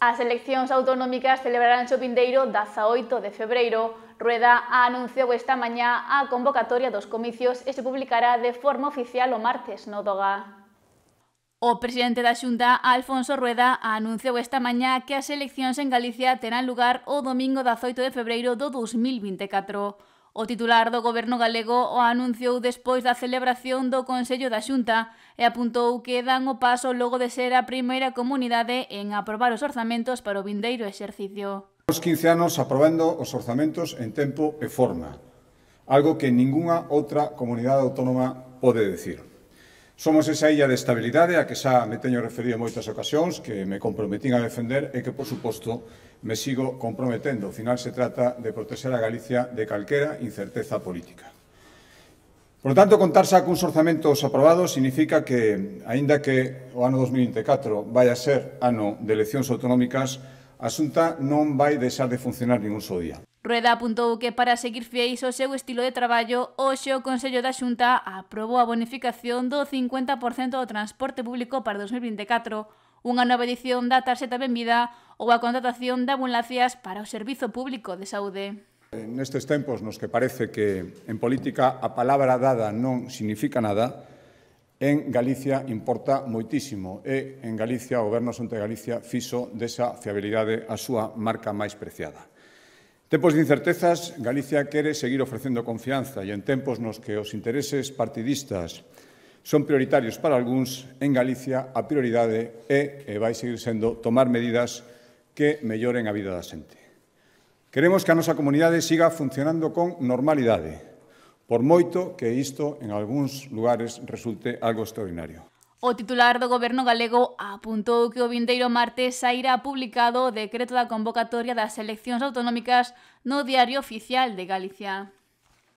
As eleccións autonómicas celebraránse o vindeiro 18 de febreiro. Rueda anunciou esta mañá a convocatoria dos comicios e se publicará de forma oficial o martes no Doga. O presidente da Xunta, Alfonso Rueda, anunciou esta mañá que as eleccións en Galicia terán lugar o domingo 18 de febreiro do 2024. O titular do goberno galego o anunciou despois da celebración do Consello da Xunta e apuntou que dan o paso logo de ser a primeira comunidade en aprobar os orzamentos para o vindeiro exercicio. Os 15 anos aprobando os orzamentos en tempo e forma, algo que ningunha outra comunidade autónoma pode decir. Somos esa illa de estabilidade a que xa me teño referido en moitas ocasións, que me comprometín a defender e que, por suposto, me sigo comprometendo. Ao final se trata de proteger a Galicia de calquera incerteza política. Por tanto, contar xa cuns orzamentos aprobados significa que, aínda que o ano 2024 vai a ser ano de eleccións autonómicas, a Xunta non vai deixar de funcionar ningún só día. Rueda apuntou que para seguir fieis ao seu estilo de traballo, hoxe o Consello da Xunta aprobou a bonificación do 50% do transporte público para 2024, unha nova edición da tarxeta benvida ou a contratación de ambulancias para o Servizo Público de Saúde. Nestes tempos nos que parece que en política a palabra dada non significa nada, en Galicia importa moitísimo e en Galicia o Goberno Xunta de Galicia fixo desa fiabilidade a súa marca máis preciada. Tempos de incertezas, Galicia quere seguir ofrecendo confianza e en tempos nos que os intereses partidistas son prioritarios para algúns, en Galicia a prioridade é e vai seguir sendo tomar medidas que melloren a vida da xente. Queremos que a nosa comunidade siga funcionando con normalidade, por moito que isto en algúns lugares resulte algo extraordinario. O titular do goberno galego apuntou que o vindeiro martes sairá publicado o decreto da convocatoria das eleccións autonómicas no Diario Oficial de Galicia.